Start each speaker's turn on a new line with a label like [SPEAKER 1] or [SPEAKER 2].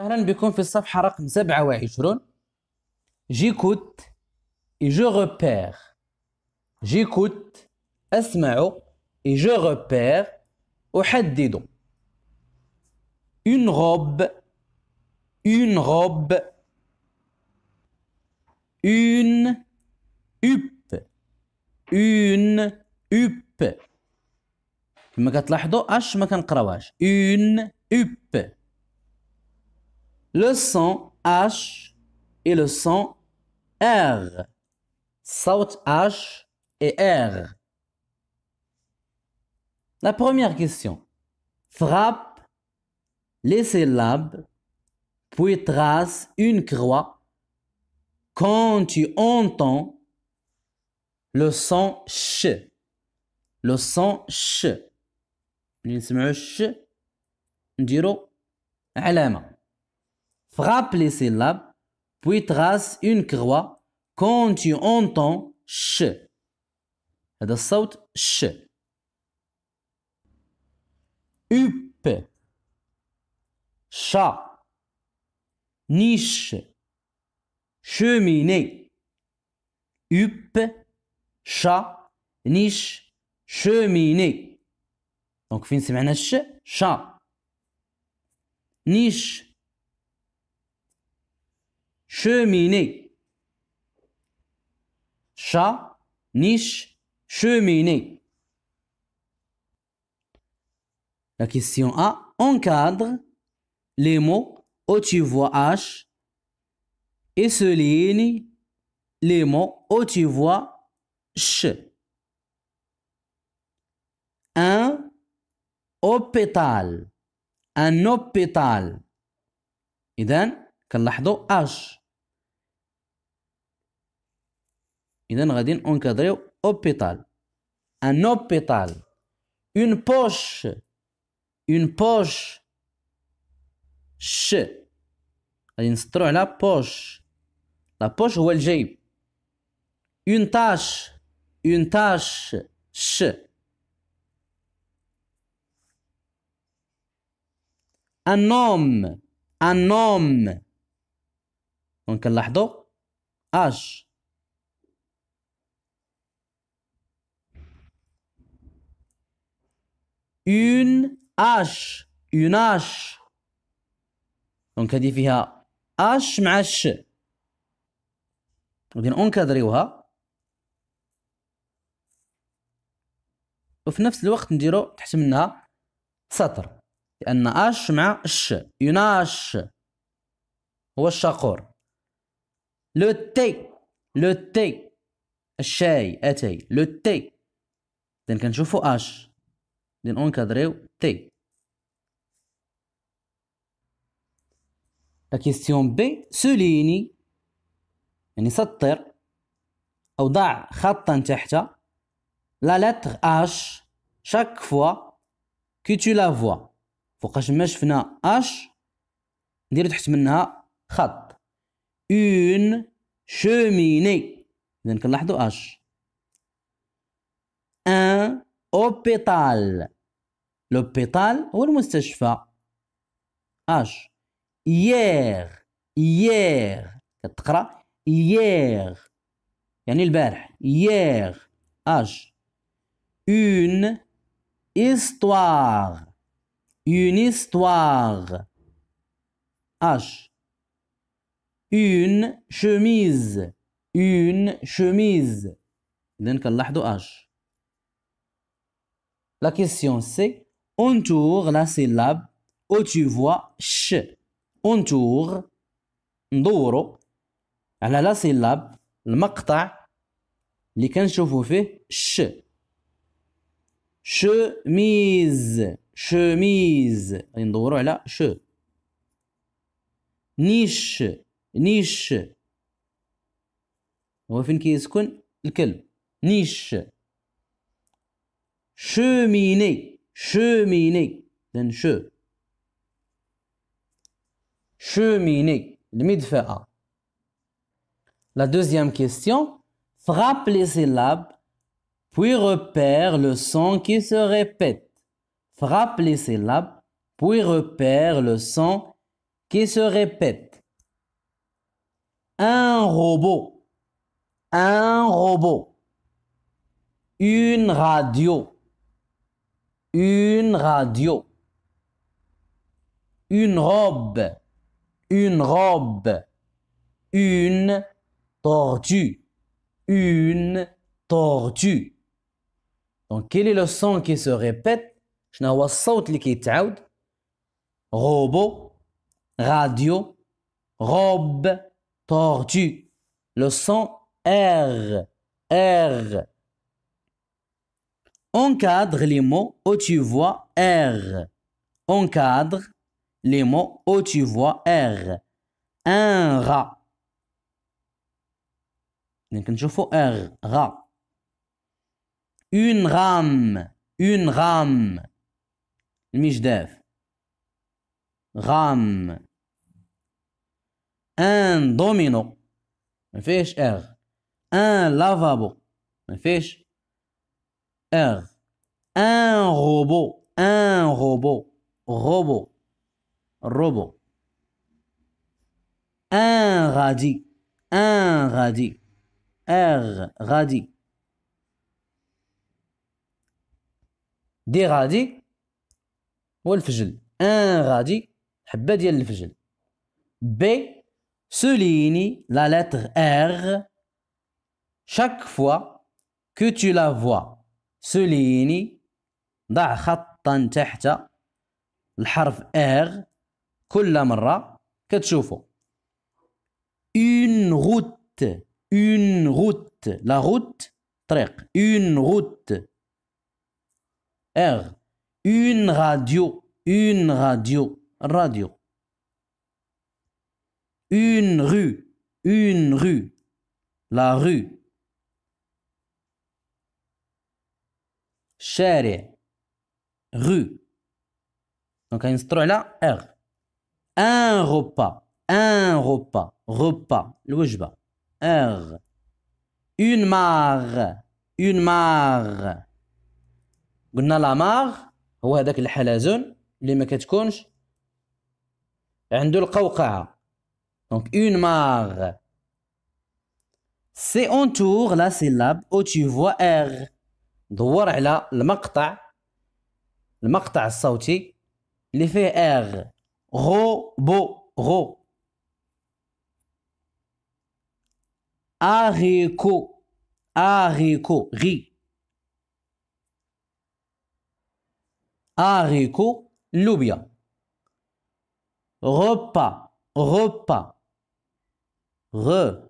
[SPEAKER 1] اهلا بكم في الصفحه رقم 27 جيكوت اي جو ريبير جيكوت اسمع اي جو ريبير احدد اون روب اون روب اون اوب اون اوب كما كتلاحظوا اش ما كنقراوهاش اون اوب le son H et le son R. Saut H et R. La première question. Frappe les syllabes, puis trace une croix quand tu entends le son ch. Le son ch. ch frappe ces syllabes, puis trace une croix quand tu entends ch. la الصوت ch. up chat niche cheminée up chat niche cheminée donc fin maintenant ch, chat niche cheminée. Chat, niche, cheminée. La question A encadre les mots où tu vois H et souligne les mots où tu vois Ch. Un hôpital un hôpital إذن كنلاحظوا H Il y a un hôpital. Un hôpital. Une poche. Une poche. Ch. Il la poche. La poche ou le Une tâche Une tâche Ch. Un homme. Un homme. Donc, il une h une h دونك هذه فيها اش مع ش غادي نكادريوها وفي نفس الوقت نديرو تحت منها سطر لان اش مع الش يناش هو الشاقور لو تي لو تي الشاي اتاي لو تي اذا كنشوفو اش اون كادريو تي لا كيستيون بي سوليني يعني سطر أو ضع خطا تحت لا لتر اش شاك فوا كي تو لا فوا فوقاش ما شفنا اش نديرو تحت منها خط اون شوميني إذا كنلاحظو اش اوبيتال لوبيتال هو المستشفى اش يير يير كتقرا يير يعني البارح يير اش اون استوار اون استوار اش اون شميز اون شميز إذن كنلاحظوا اش La question c'est, on la syllabe, où tu vois ch. On tour, ndouro, la syllabe, le makta, les canchoufes, ch. Chemise, chemise, ndouro, elle a ch. Niche, niche. On va finir Niche cheminée, cheminer d'un che. Cheminée, le La deuxième question, frappe les syllabes, puis repère le son qui se répète. Frappe les syllabes, puis repère le son qui se répète. Un robot, un robot, une radio une radio, une robe, une robe, une tortue, une tortue. Donc, quel est le son qui se répète Robot, radio, robe, tortue. Le son R, R encadre les mots où tu vois R. Encadre les mots où tu vois R. Un rat. Donc, R, rat. Une rame, une rame. Mishdev. Rame. Un domino. fish R. Un lavabo. fish un robot. Un robot. Robot. Robot. Un radis. Un radis. R. Radis. ou le Wolf Un radis, b dial le B. souligne la lettre R chaque fois que tu la vois. Sulini, da khatan tacha, l'harf R, kulamra, katschufo. Une route, une route, la route, trek, une route, R, une radio, une radio, radio. Une rue, une rue, la rue. Chère rue, donc on se là, r. Un repas, un repas, repas, le bas r. Une mare, une mare. On a la mare, c'est celle-là, qui pas donc une mare. C'est autour la syllabe où oh, tu vois r. دور على المقطع المقطع الصوتي اللي فيه اغ غو بو غو اغيكو اغيكو غي اغيكو لوبيا غوبا غوبا غ